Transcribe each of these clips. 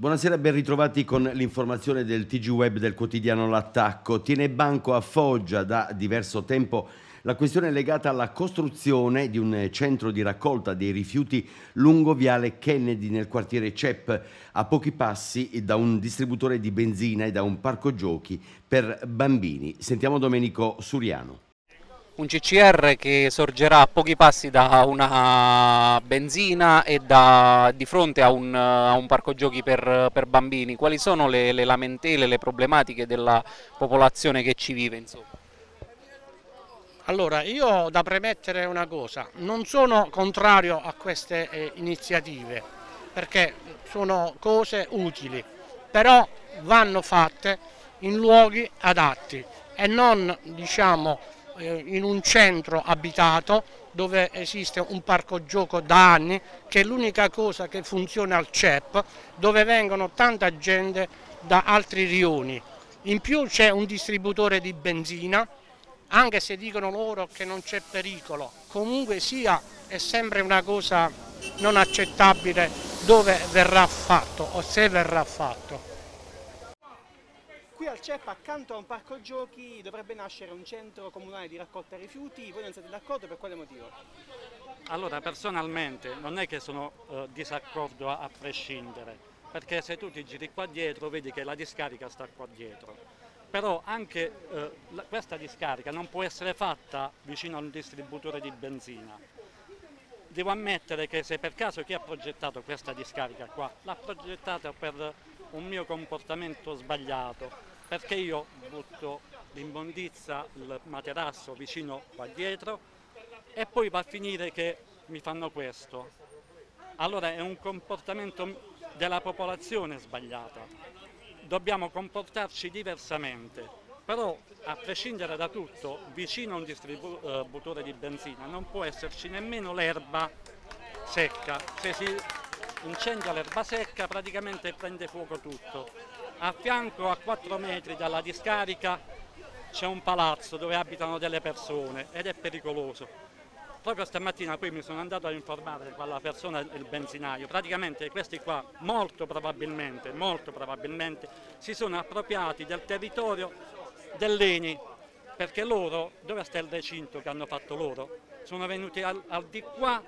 Buonasera, ben ritrovati con l'informazione del TG Web del quotidiano L'Attacco. Tiene banco a Foggia da diverso tempo la questione legata alla costruzione di un centro di raccolta dei rifiuti lungo viale Kennedy nel quartiere CEP, a pochi passi da un distributore di benzina e da un parco giochi per bambini. Sentiamo Domenico Suriano un CCR che sorgerà a pochi passi da una benzina e da, di fronte a un, a un parco giochi per, per, bambini. Quali sono le, le, lamentele, le problematiche della popolazione che ci vive? Insomma? Allora, io ho da premettere una cosa, non sono contrario a queste eh, iniziative perché sono cose utili, però vanno fatte in luoghi adatti e non diciamo eh, in un centro abitato dove esiste un parco gioco da anni che è l'unica cosa che funziona al CEP dove vengono tanta gente da altri rioni. In più c'è un distributore di benzina anche se dicono loro che non c'è pericolo, comunque sia è sempre una cosa non accettabile dove verrà fatto o se verrà fatto. Qui al CEP, accanto a un parco giochi, dovrebbe nascere un centro comunale di raccolta rifiuti. Voi non siete d'accordo? Per quale motivo? Allora, personalmente non è che sono eh, disaccordo a, a prescindere, perché se tu ti giri qua dietro vedi che la discarica sta qua dietro. Però anche eh, la, questa discarica non può essere fatta vicino a un distributore di benzina. Devo ammettere che se per caso chi ha progettato questa discarica qua l'ha progettata per un mio comportamento sbagliato, perché io butto l'immondizia, il materasso vicino qua dietro e poi va a finire che mi fanno questo. Allora è un comportamento della popolazione sbagliata. Dobbiamo comportarci diversamente però a prescindere da tutto vicino a un distributore eh, di benzina non può esserci nemmeno l'erba secca se si incendia l'erba secca, praticamente prende fuoco tutto. A fianco a 4 metri dalla discarica c'è un palazzo dove abitano delle persone ed è pericoloso. Proprio stamattina qui mi sono andato a informare con persona del benzinaio, praticamente questi qua molto probabilmente, molto probabilmente si sono appropriati del territorio dell'ENI perché loro, dove sta il recinto che hanno fatto loro? Sono venuti al, al di qua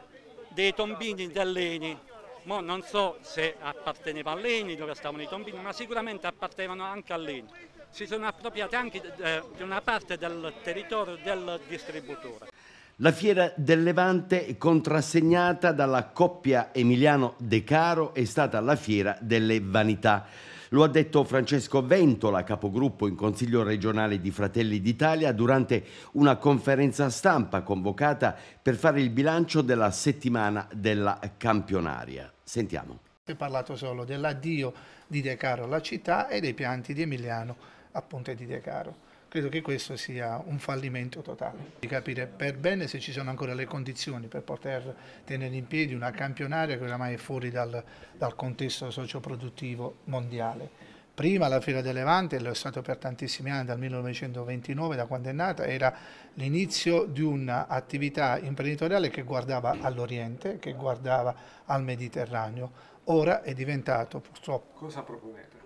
dei tombini dell'ENI Mo non so se apparteneva a Leni, dove stavano i tombini, ma sicuramente appartenevano anche a Leni. Si sono appropriati anche eh, di una parte del territorio del distributore. La fiera del Levante, contrassegnata dalla coppia Emiliano De Caro, è stata la fiera delle vanità. Lo ha detto Francesco Ventola, capogruppo in Consiglio regionale di Fratelli d'Italia, durante una conferenza stampa convocata per fare il bilancio della settimana della campionaria. Sentiamo. Si è parlato solo dell'addio di De Caro alla città e dei pianti di Emiliano a Ponte di De Caro credo che questo sia un fallimento totale. Di capire per bene se ci sono ancora le condizioni per poter tenere in piedi una campionaria che oramai è fuori dal, dal contesto socioproduttivo mondiale. Prima la Fiera del Levante, lo è stato per tantissimi anni, dal 1929, da quando è nata, era l'inizio di un'attività imprenditoriale che guardava all'Oriente, che guardava al Mediterraneo. Ora è diventato purtroppo... Cosa proponete?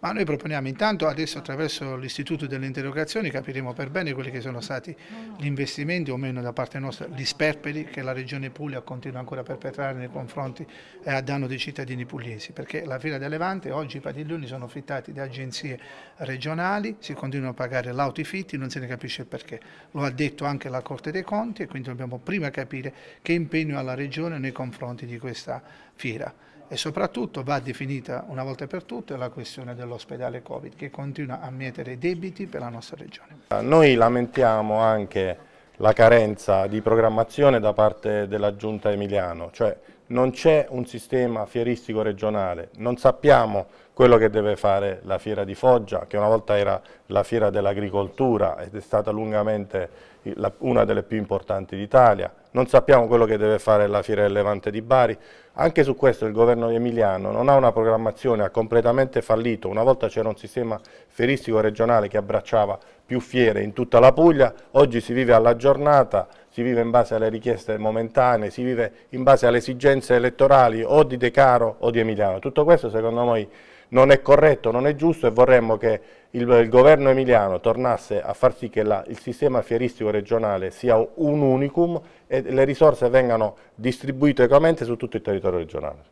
ma noi proponiamo intanto adesso attraverso l'Istituto delle Interrogazioni capiremo per bene quelli che sono stati gli investimenti o meno da parte nostra, gli sperperi che la Regione Puglia continua ancora a perpetrare nei confronti e eh, a danno dei cittadini pugliesi, perché la Fiera del Levante oggi i padiglioni sono affittati da agenzie regionali, si continuano a pagare l'autifitti, non se ne capisce il perché. Lo ha detto anche la Corte dei Conti e quindi dobbiamo prima capire che impegno ha la Regione nei confronti di questa fiera e soprattutto va definita una volta per tutte la questione dell'ospedale Covid che continua a mietere debiti per la nostra regione. Eh, noi lamentiamo anche la carenza di programmazione da parte della Giunta Emiliano, cioè non c'è un sistema fieristico regionale, non sappiamo quello che deve fare la fiera di Foggia, che una volta era la fiera dell'agricoltura ed è stata lungamente una delle più importanti d'Italia, non sappiamo quello che deve fare la fiera del Levante di Bari, anche su questo il governo emiliano non ha una programmazione, ha completamente fallito, una volta c'era un sistema fieristico regionale che abbracciava più fiere in tutta la Puglia, oggi si vive alla giornata, si vive in base alle richieste momentanee, si vive in base alle esigenze elettorali o di De Caro o di Emiliano. Tutto questo secondo noi non è corretto, non è giusto e vorremmo che il, il governo emiliano tornasse a far sì che la, il sistema fieristico regionale sia un unicum e le risorse vengano distribuite equamente su tutto il territorio regionale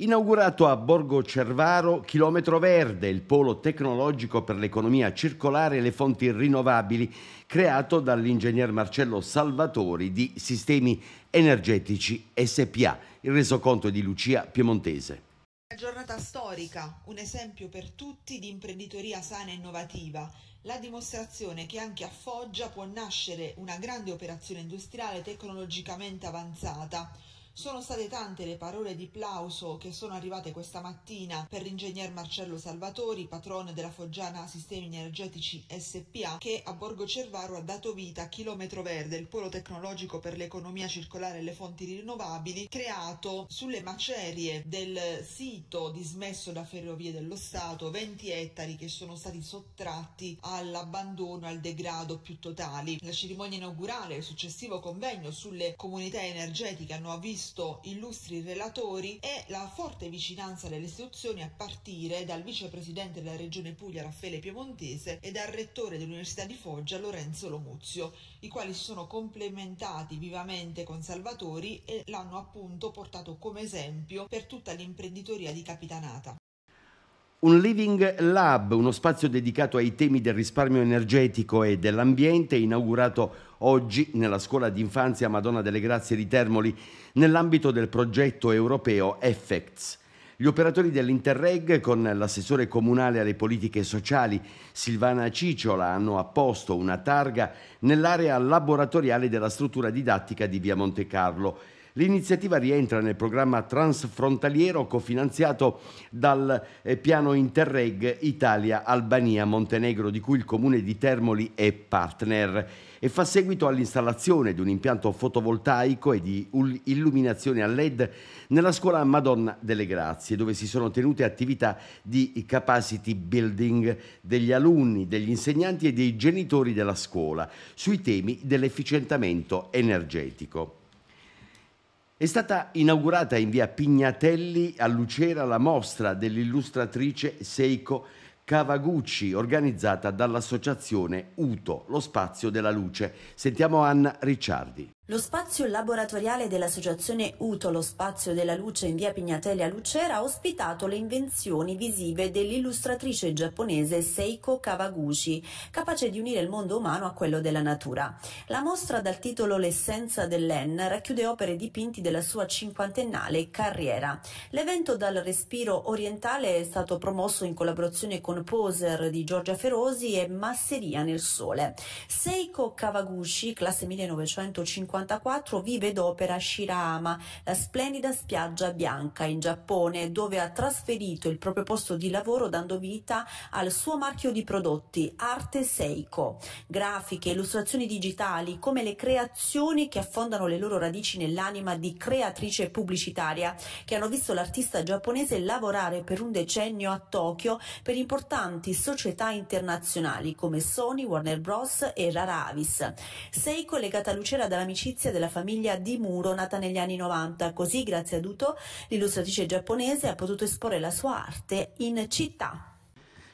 inaugurato a Borgo Cervaro Chilometro Verde, il polo tecnologico per l'economia circolare e le fonti rinnovabili, creato dall'ingegner Marcello Salvatori di Sistemi Energetici SPA. Il resoconto di Lucia Piemontese. La giornata storica, un esempio per tutti di imprenditoria sana e innovativa, la dimostrazione che anche a Foggia può nascere una grande operazione industriale tecnologicamente avanzata sono state tante le parole di plauso che sono arrivate questa mattina per l'ingegner Marcello Salvatori, patrono della Foggiana Sistemi Energetici SPA, che a Borgo Cervaro ha dato vita a Chilometro Verde, il polo tecnologico per l'economia circolare e le fonti rinnovabili, creato sulle macerie del sito dismesso da Ferrovie dello Stato, 20 ettari che sono stati sottratti all'abbandono e al degrado più totali. La cerimonia inaugurale e il successivo convegno sulle comunità energetiche hanno avviso proposto illustri relatori è la forte vicinanza delle istituzioni a partire dal vicepresidente della Regione Puglia Raffaele Piemontese e dal rettore dell'Università di Foggia Lorenzo Lomuzio, i quali si sono complementati vivamente con Salvatori e l'hanno appunto portato come esempio per tutta l'imprenditoria di Capitanata. Un Living Lab, uno spazio dedicato ai temi del risparmio energetico e dell'ambiente, inaugurato oggi nella scuola d'infanzia Madonna delle Grazie di Termoli nell'ambito del progetto europeo Effects. Gli operatori dell'Interreg con l'assessore comunale alle politiche sociali Silvana Cicciola hanno apposto una targa nell'area laboratoriale della struttura didattica di Via Monte Carlo L'iniziativa rientra nel programma transfrontaliero cofinanziato dal eh, piano Interreg Italia-Albania-Montenegro di cui il comune di Termoli è partner e fa seguito all'installazione di un impianto fotovoltaico e di illuminazione a LED nella scuola Madonna delle Grazie, dove si sono tenute attività di capacity building degli alunni, degli insegnanti e dei genitori della scuola sui temi dell'efficientamento energetico. È stata inaugurata in via Pignatelli a Lucera la mostra dell'illustratrice Seiko Cavagucci, organizzata dall'associazione UTO, lo spazio della luce. Sentiamo Anna Ricciardi. Lo spazio laboratoriale dell'associazione UTO, lo spazio della luce in via Pignatelli a Lucera, ha ospitato le invenzioni visive dell'illustratrice giapponese Seiko Kawaguchi, capace di unire il mondo umano a quello della natura. La mostra dal titolo L'essenza dell'En racchiude opere dipinti della sua cinquantennale carriera. L'evento dal respiro orientale è stato promosso in collaborazione con Poser di Giorgia Ferosi e Masseria nel Sole. Seiko Kawaguchi, classe 1950, 1954 vive ed opera a Shirahama, la splendida spiaggia bianca in Giappone, dove ha trasferito il proprio posto di lavoro dando vita al suo marchio di prodotti Arte Seiko. Grafiche, illustrazioni digitali, come le creazioni che affondano le loro radici nell'anima di creatrice pubblicitaria, che hanno visto l'artista giapponese lavorare per un decennio a Tokyo per importanti società internazionali come Sony, Warner Bros. e Rara Avis. Seiko è legata a Lucera dall'amicizia amicizia della famiglia Di Muro nata negli anni 90. Così, grazie ad Uto, l'illustratrice giapponese ha potuto esporre la sua arte in città.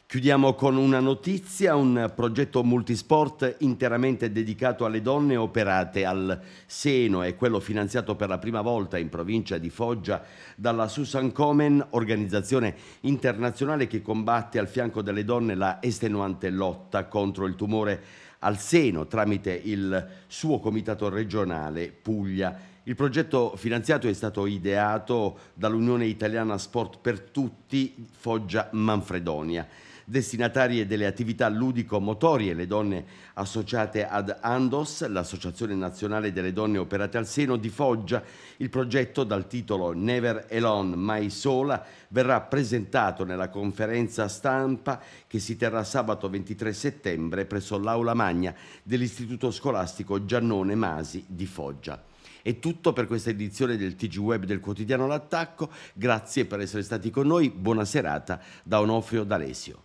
Chiudiamo con una notizia, un progetto multisport interamente dedicato alle donne operate al seno e quello finanziato per la prima volta in provincia di Foggia dalla Susan Komen, organizzazione internazionale che combatte al fianco delle donne la estenuante lotta contro il tumore al seno tramite il suo comitato regionale Puglia il progetto finanziato è stato ideato dall'Unione Italiana Sport per Tutti Foggia Manfredonia. Destinatarie delle attività ludico-motorie, le donne associate ad Andos, l'Associazione Nazionale delle Donne Operate al Seno di Foggia, il progetto dal titolo Never Alone, mai sola, verrà presentato nella conferenza stampa che si terrà sabato 23 settembre presso l'Aula Magna dell'Istituto Scolastico Giannone Masi di Foggia. È tutto per questa edizione del TG Web del quotidiano L'Attacco. Grazie per essere stati con noi. Buona serata da Onofrio D'Alessio.